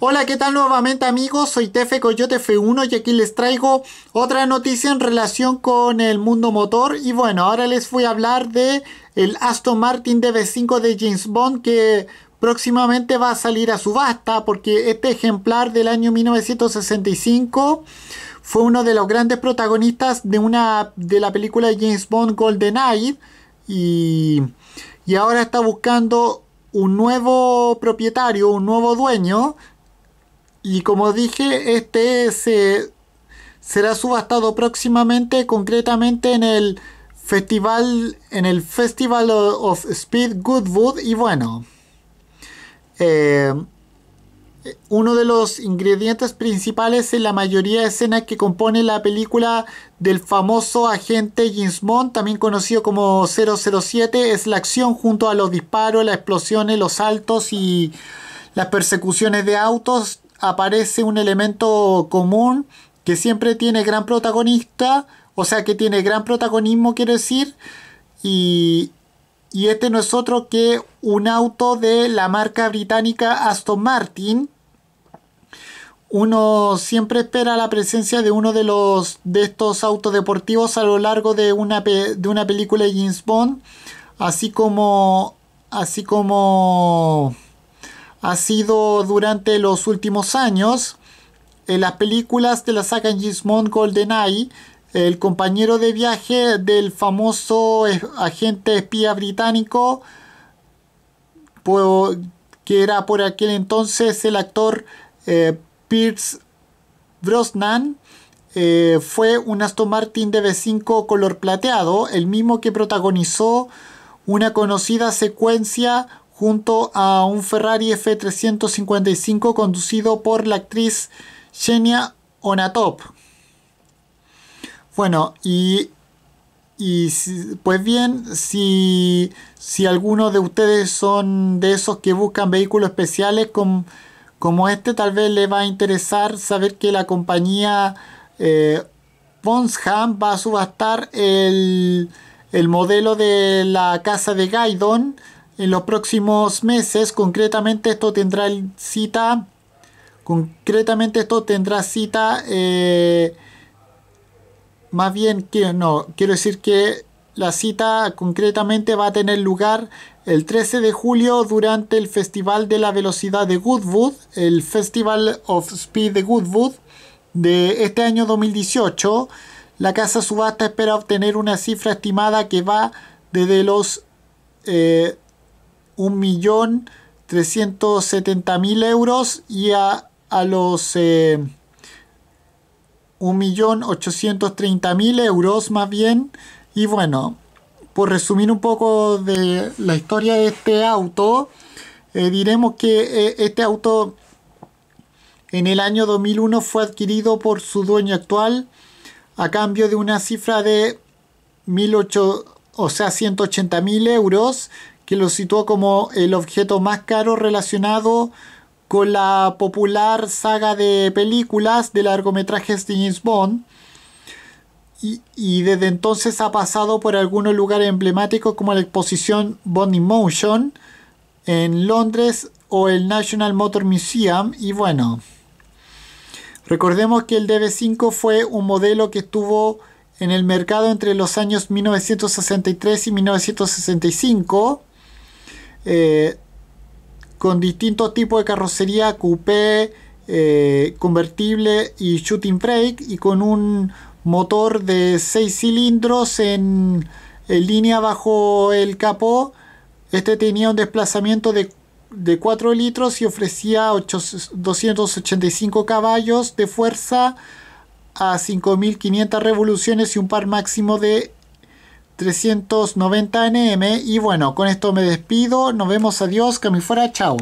Hola, ¿qué tal nuevamente amigos? Soy Tefe Coyote F1 y aquí les traigo otra noticia en relación con el mundo motor. Y bueno, ahora les voy a hablar de el Aston Martin DB5 de James Bond que próximamente va a salir a subasta porque este ejemplar del año 1965 fue uno de los grandes protagonistas de una de la película James Bond GoldenEye y, y ahora está buscando un nuevo propietario, un nuevo dueño y como dije, este se, será subastado próximamente, concretamente en el festival, en el Festival of Speed Goodwood. Y bueno, eh, uno de los ingredientes principales en la mayoría de escenas que compone la película del famoso agente James Bond, también conocido como 007, es la acción junto a los disparos, las explosiones, los saltos y las persecuciones de autos aparece un elemento común que siempre tiene gran protagonista, o sea que tiene gran protagonismo, quiero decir, y, y este no es otro que un auto de la marca británica Aston Martin. Uno siempre espera la presencia de uno de los de estos autos deportivos a lo largo de una, de una película de James Bond, así como así como ha sido durante los últimos años en eh, las películas de la saga Gismond GoldenEye, el compañero de viaje del famoso agente espía británico, que era por aquel entonces el actor eh, Pierce Brosnan, eh, fue un Aston Martin DB5 color plateado, el mismo que protagonizó una conocida secuencia junto a un Ferrari F355 conducido por la actriz Xenia Onatop. Bueno, y, pues bien, si, alguno de ustedes son de esos que buscan vehículos especiales como este, tal vez les va a interesar saber que la compañía eh, Bonsham va a subastar el, el modelo de la casa de Gaidon en los próximos meses. Concretamente esto tendrá cita. Concretamente esto tendrá cita. Eh, más bien, quiero, no, quiero decir que la cita concretamente va a tener lugar el 13 de julio durante el Festival de la Velocidad de Goodwood, el Festival of Speed de Goodwood de este año 2018. La casa subasta espera obtener una cifra estimada que va desde los eh, 1.370.000 euros y a, a los 1.830.000 eh, euros más bien. Y bueno, por resumir un poco de la historia de este auto, eh, diremos que eh, este auto en el año 2001 fue adquirido por su dueño actual a cambio de una cifra de ocho o sea, 180.000 euros que lo situó como el objeto más caro relacionado con la popular saga de películas de largometrajes de James Bond. Y, desde entonces ha pasado por algunos lugares emblemáticos como la exposición Bond in Motion en Londres o el National Motor Museum. Y bueno, recordemos que el DB5 fue un modelo que estuvo en el mercado entre los años 1963 y 1965 eh, con distintos tipos de carrocería, coupé, eh, convertible y shooting brake y con un motor de 6 cilindros en, línea bajo el capó. Este tenía un desplazamiento de, 4 litros y ofrecía 8, 285 caballos de fuerza a 5.500 revoluciones y un par máximo de 390 NM. Y bueno, con esto me despido. Nos vemos. Adiós. Que me fuera. Chao.